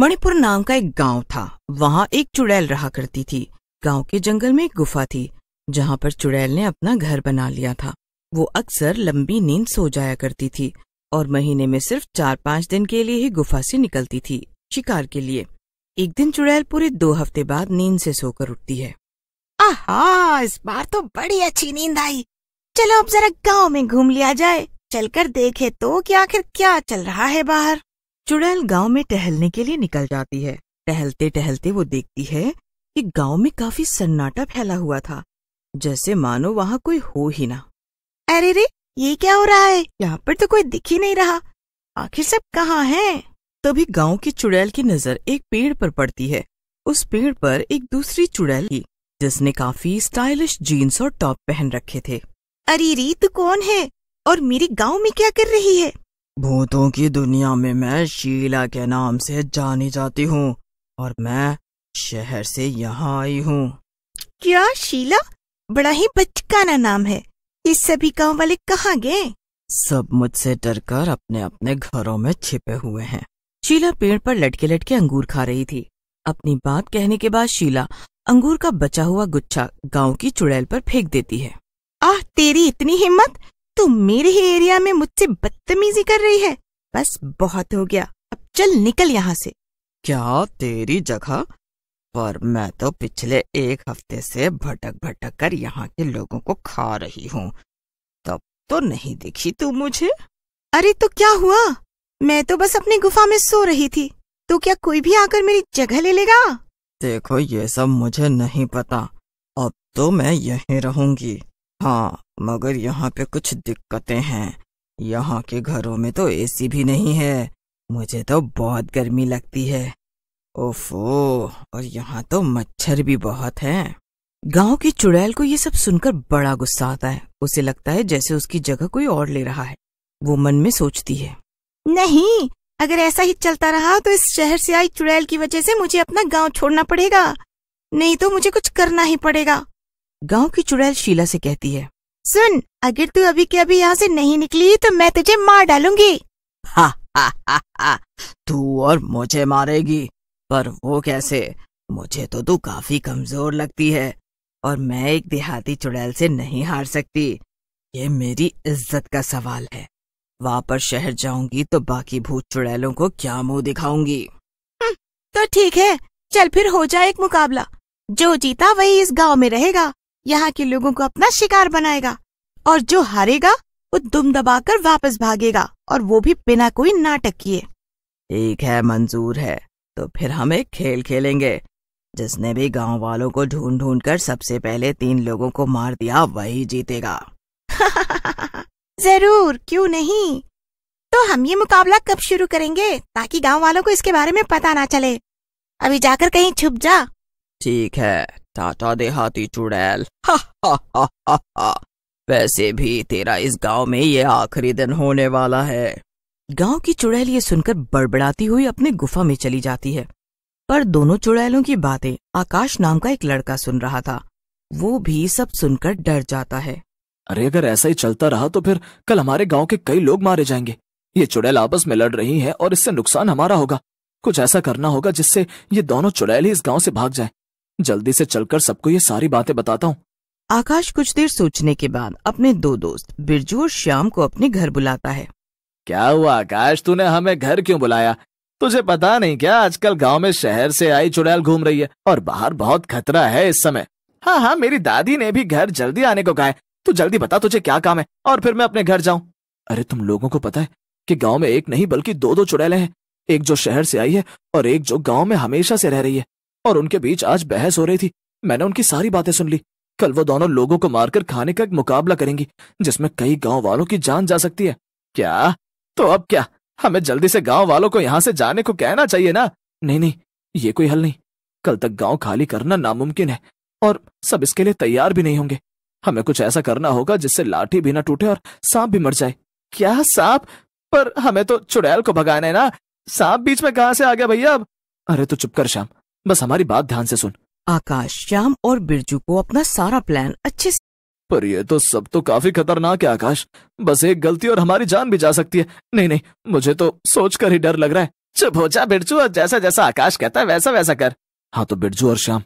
मणिपुर नाम का एक गांव था वहाँ एक चुड़ैल रहा करती थी गांव के जंगल में एक गुफा थी जहाँ पर चुड़ैल ने अपना घर बना लिया था वो अक्सर लंबी नींद सो जाया करती थी और महीने में सिर्फ चार पाँच दिन के लिए ही गुफा से निकलती थी शिकार के लिए एक दिन चुड़ैल पूरे दो हफ्ते बाद नींद से सोकर उठती है आहा इस बार तो बड़ी अच्छी नींद आई चलो अब जरा गांव में घूम लिया जाए चलकर देखे तो कि आखिर क्या चल रहा है बाहर चुड़ैल गांव में टहलने के लिए निकल जाती है टहलते टहलते वो देखती है कि गांव में काफी सन्नाटा फैला हुआ था जैसे मानो वहां कोई हो ही ना अरे रे ये क्या हो रहा है यहाँ पर तो कोई दिख ही नहीं रहा आखिर सब कहाँ हैं? तभी गांव की चुड़ैल की नजर एक पेड़ पर पड़ती है उस पेड़ पर एक दूसरी चुड़ैल की जिसने काफी स्टाइलिश जीन्स और टॉप पहन रखे थे अरे रे तू कौन है और मेरे गांव में क्या कर रही है भूतों की दुनिया में मैं शीला के नाम से जानी जाती हूँ और मैं शहर से यहाँ आई हूँ क्या शीला बड़ा ही बचकाना नाम है इस सभी गाँव वाले कहाँ गए सब मुझसे डरकर अपने अपने घरों में छिपे हुए हैं शीला पेड़ पर लटके लटके अंगूर खा रही थी अपनी बात कहने के बाद शीला अंगूर का बचा हुआ गुच्छा गांव की चुड़ैल पर फेंक देती है आह तेरी इतनी हिम्मत तू मेरे ही एरिया में मुझसे बदतमीजी कर रही है बस बहुत हो गया अब चल निकल यहाँ से क्या तेरी जगह पर मैं तो पिछले एक हफ्ते से भटक भटक कर यहाँ के लोगों को खा रही हूँ तब तो नहीं देखी तू मुझे अरे तो क्या हुआ मैं तो बस अपनी गुफा में सो रही थी तो क्या कोई भी आकर मेरी जगह ले लेगा देखो ये सब मुझे नहीं पता अब तो मैं यहीं रहूंगी हाँ मगर यहाँ पे कुछ दिक्कतें हैं यहाँ के घरों में तो एसी भी नहीं है मुझे तो बहुत गर्मी लगती है ओफो और यहाँ तो मच्छर भी बहुत हैं गांव की चुड़ैल को ये सब सुनकर बड़ा गुस्सा आता है उसे लगता है जैसे उसकी जगह कोई और ले रहा है वो मन में सोचती है नहीं अगर ऐसा ही चलता रहा तो इस शहर से आई चुड़ैल की वजह से मुझे अपना गांव छोड़ना पड़ेगा नहीं तो मुझे कुछ करना ही पड़ेगा गांव की चुड़ैल शीला से कहती है सुन अगर तू अभी के अभी यहाँ से नहीं निकली तो मैं तुझे मार डालूंगी हा हा हा हा तू और मुझे मारेगी पर वो कैसे मुझे तो तू काफी कमजोर लगती है और मैं एक देहाती चुड़ैल से नहीं हार सकती ये मेरी इज्जत का सवाल है वापस शहर जाऊंगी तो बाकी भूत चुड़ैलों को क्या मुंह दिखाऊंगी हम्म, तो ठीक है चल फिर हो जाए एक मुकाबला जो जीता वही इस गांव में रहेगा यहाँ के लोगों को अपना शिकार बनाएगा और जो हारेगा वो दुम दबाकर वापस भागेगा और वो भी बिना कोई नाटक किए ठीक है मंजूर है तो फिर हम एक खेल खेलेंगे जिसने भी गांव वालों को ढूंढ ढूंढ कर सबसे पहले तीन लोगों को मार दिया वही जीतेगा जरूर क्यों नहीं तो हम ये मुकाबला कब शुरू करेंगे ताकि गांव वालों को इसके बारे में पता ना चले अभी जाकर कहीं छुप जा ठीक है टाटा देहाती चुड़ैल हा हा हा हा हा वैसे भी तेरा इस गांव में ये आखिरी दिन होने वाला है गांव की चुड़ैल ये सुनकर बड़बड़ाती हुई अपने गुफा में चली जाती है पर दोनों चुड़ैलों की बातें आकाश नाम का एक लड़का सुन रहा था वो भी सब सुनकर डर जाता है अरे अगर ऐसा ही चलता रहा तो फिर कल हमारे गांव के कई लोग मारे जाएंगे ये चुड़ैल आपस में लड़ रही हैं और इससे नुकसान हमारा होगा कुछ ऐसा करना होगा जिससे ये दोनों चुड़ैल ही इस गांव से भाग जाए जल्दी से चलकर सबको ये सारी बातें बताता हूँ आकाश कुछ देर सोचने के बाद अपने दो दोस्त बिरजू और श्याम को अपने घर बुलाता है क्या हुआ आकाश तूने हमें घर क्यों बुलाया तुझे पता नहीं क्या आजकल गांव में शहर से आई चुड़ैल घूम रही है और बाहर बहुत खतरा है इस समय हाँ हाँ मेरी दादी ने भी घर जल्दी आने को कहा है तू जल्दी बता तुझे क्या काम है और फिर मैं अपने घर जाऊँ अरे तुम लोगों को पता है कि गाँव में एक नहीं बल्कि दो दो चुड़ैले हैं एक जो शहर से आई है और एक जो गाँव में हमेशा से रह रही है और उनके बीच आज बहस हो रही थी मैंने उनकी सारी बातें सुन ली कल वो दोनों लोगों को मारकर खाने का एक मुकाबला करेंगी जिसमें कई गांव वालों की जान जा सकती है क्या तो अब क्या हमें जल्दी से गांव वालों को यहाँ से जाने को कहना चाहिए ना नहीं नहीं ये कोई हल नहीं कल तक गांव खाली करना नामुमकिन है और सब इसके लिए तैयार भी नहीं होंगे हमें कुछ ऐसा करना होगा जिससे लाठी भी ना टूटे और सांप भी मर जाए क्या सांप पर हमें तो चुड़ैल को भगाना है ना सांप बीच में कहा से आ गया भैया अब अरे तो चुप कर शाम बस हमारी बात ध्यान से सुन आकाश श्याम और बिरजू को अपना सारा प्लान अच्छे से पर ये तो सब तो काफी खतरनाक है आकाश बस एक गलती और हमारी जान भी जा सकती है नहीं नहीं मुझे तो सोच कर ही डर लग रहा है चुप हो जा बिरजू और जैसा जैसा आकाश कहता है वैसा वैसा कर हाँ तो बिरजू और श्याम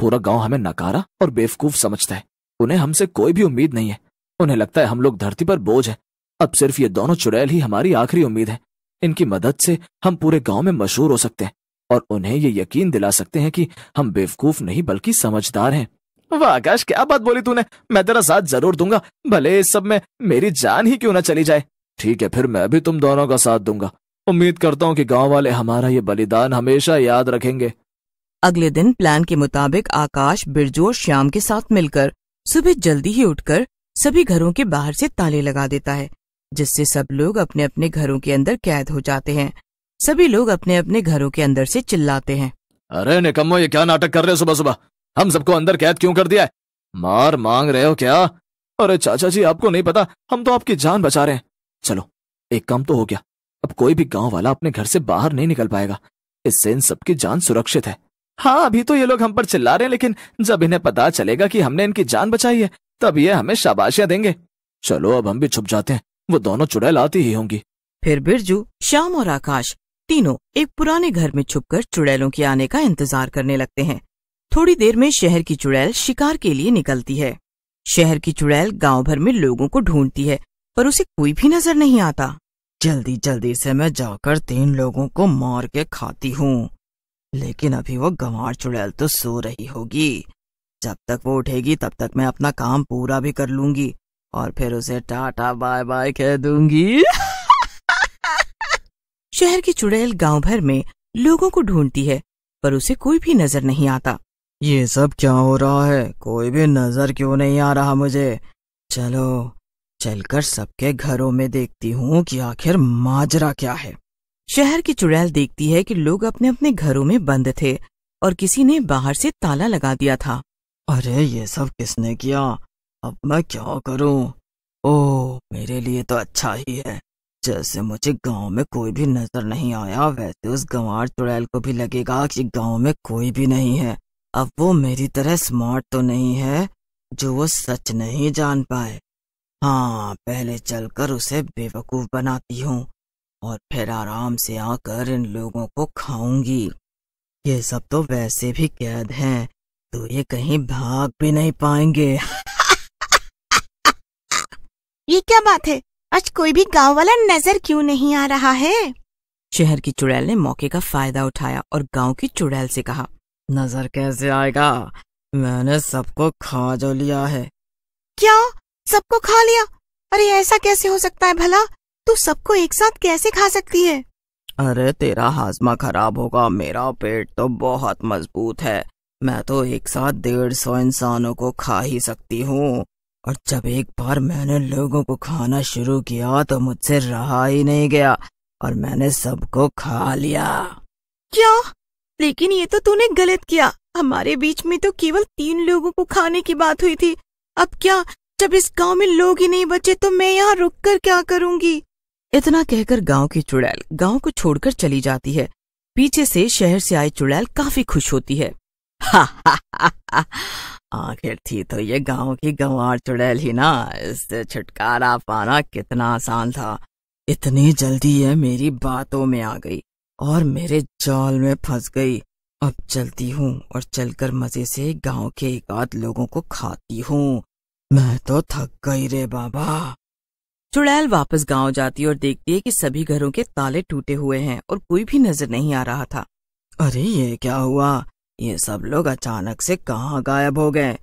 पूरा गांव हमें नकारा और बेवकूफ समझता है उन्हें हमसे कोई भी उम्मीद नहीं है उन्हें लगता है हम लोग धरती पर बोझ है अब सिर्फ ये दोनों चुड़ैल ही हमारी आखिरी उम्मीद है इनकी मदद से हम पूरे गांव में मशहूर हो सकते हैं और उन्हें ये यकीन दिला सकते हैं कि हम बेवकूफ नहीं बल्कि समझदार हैं वाह आकाश क्या बात बोली तूने मैं तेरा साथ जरूर दूंगा भले इस सब में मेरी जान ही क्यों ना चली जाए ठीक है फिर मैं भी तुम दोनों का साथ दूंगा उम्मीद करता हूँ कि गांव वाले हमारा ये बलिदान हमेशा याद रखेंगे अगले दिन प्लान के मुताबिक आकाश बिरजू और श्याम के साथ मिलकर सुबह जल्दी ही उठकर सभी घरों के बाहर से ताले लगा देता है जिससे सब लोग अपने अपने घरों के अंदर कैद हो जाते हैं सभी लोग अपने अपने घरों के अंदर से चिल्लाते हैं अरे निकम्मो ये क्या नाटक कर रहे हो सुबह सुबह हम सबको अंदर कैद क्यों कर दिया है मार मांग रहे हो क्या अरे चाचा जी आपको नहीं पता हम तो आपकी जान बचा रहे हैं चलो एक काम तो हो गया अब कोई भी गाँव वाला अपने घर से बाहर नहीं निकल पाएगा इससे इन सबकी जान सुरक्षित है हाँ अभी तो ये लोग हम पर चिल्ला रहे हैं लेकिन जब इन्हें पता चलेगा कि हमने इनकी जान बचाई है तब ये हमें शाबाशियाँ देंगे चलो अब हम भी छुप जाते हैं वो दोनों चुड़ैल आती ही होंगी फिर बिरजू श्याम और आकाश तीनों एक पुराने घर में छुपकर चुड़ैलों के आने का इंतजार करने लगते हैं थोड़ी देर में शहर की चुड़ैल शिकार के लिए निकलती है शहर की चुड़ैल गांव भर में लोगों को ढूंढती है पर उसे कोई भी नजर नहीं आता जल्दी जल्दी से मैं जाकर तीन लोगों को मार के खाती हूँ लेकिन अभी वो गंवार चुड़ैल तो सो रही होगी जब तक वो उठेगी तब तक मैं अपना काम पूरा भी कर लूंगी और फिर उसे टाटा बाय बाय कह दूंगी शहर की चुड़ैल गांव भर में लोगों को ढूंढती है पर उसे कोई भी नजर नहीं आता ये सब क्या हो रहा है कोई भी नजर क्यों नहीं आ रहा मुझे चलो चलकर सबके घरों में देखती हूँ कि आखिर माजरा क्या है शहर की चुड़ैल देखती है कि लोग अपने अपने घरों में बंद थे और किसी ने बाहर से ताला लगा दिया था अरे ये सब किसने किया अब मैं क्या करूँ ओह मेरे लिए तो अच्छा ही है जैसे मुझे गांव में कोई भी नजर नहीं आया वैसे उस गंवार चुड़ैल को भी लगेगा कि गांव में कोई भी नहीं है अब वो मेरी तरह स्मार्ट तो नहीं है जो वो सच नहीं जान पाए हाँ पहले चलकर उसे बेवकूफ बनाती हूँ और फिर आराम से आकर इन लोगों को खाऊंगी ये सब तो वैसे भी कैद हैं तो ये कहीं भाग भी नहीं पाएंगे ये क्या बात है आज कोई भी गांव वाला नजर क्यों नहीं आ रहा है शहर की चुड़ैल ने मौके का फायदा उठाया और गांव की चुड़ैल से कहा नजर कैसे आएगा मैंने सबको खा जो लिया है क्या सबको खा लिया अरे ऐसा कैसे हो सकता है भला तू सबको एक साथ कैसे खा सकती है अरे तेरा हाजमा खराब होगा मेरा पेट तो बहुत मजबूत है मैं तो एक साथ डेढ़ सौ इंसानों को खा ही सकती हूँ और जब एक बार मैंने लोगों को खाना शुरू किया तो मुझसे रहा ही नहीं गया और मैंने सबको खा लिया क्या लेकिन ये तो तूने गलत किया हमारे बीच में तो केवल तीन लोगों को खाने की बात हुई थी अब क्या जब इस गांव में लोग ही नहीं बचे तो मैं यहाँ रुक कर क्या करूँगी इतना कहकर गांव की चुड़ैल गांव को छोड़कर चली जाती है पीछे से शहर से आई चुड़ैल काफी खुश होती है हा हा हा हा आखिर थी तो ये गांव की गंवार चुड़ैल ही ना इससे छुटकारा पाना कितना आसान था इतनी जल्दी यह मेरी बातों में आ गई और मेरे जाल में फंस गई अब चलती हूँ और चलकर मजे से गांव के एक आध लोगों को खाती हूँ मैं तो थक गई रे बाबा चुड़ैल वापस गांव जाती और देखती है कि सभी घरों के ताले टूटे हुए हैं और कोई भी नजर नहीं आ रहा था अरे ये क्या हुआ ये सब लोग अचानक से कहाँ गायब हो गए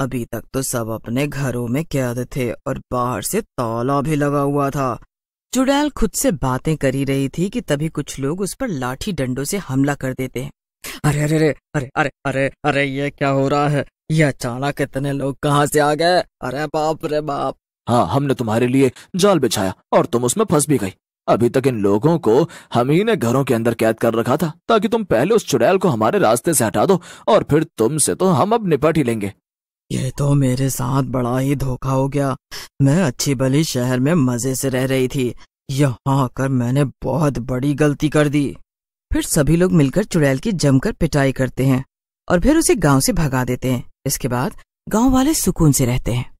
अभी तक तो सब अपने घरों में कैद थे और बाहर से ताला भी लगा हुआ था चुड़ैल खुद से बातें करी रही थी कि तभी कुछ लोग उस पर लाठी डंडों से हमला कर देते हैं अरे अरे अरे अरे अरे अरे अरे ये क्या हो रहा है ये अचानक इतने लोग कहाँ से आ गए अरे बाप रे बाप हाँ हमने तुम्हारे लिए जाल बिछाया और तुम उसमें फंस भी गई अभी तक इन लोगों को हम ही ने घरों के अंदर कैद कर रखा था ताकि तुम पहले उस चुड़ैल को हमारे रास्ते से हटा दो और फिर तुमसे तो हम अब निपट ही लेंगे ये तो मेरे साथ बड़ा ही धोखा हो गया मैं अच्छी भली शहर में मजे से रह रही थी यहाँ आकर मैंने बहुत बड़ी गलती कर दी फिर सभी लोग मिलकर चुड़ैल की जमकर पिटाई करते हैं और फिर उसे गांव से भगा देते हैं इसके बाद गांव वाले सुकून से रहते हैं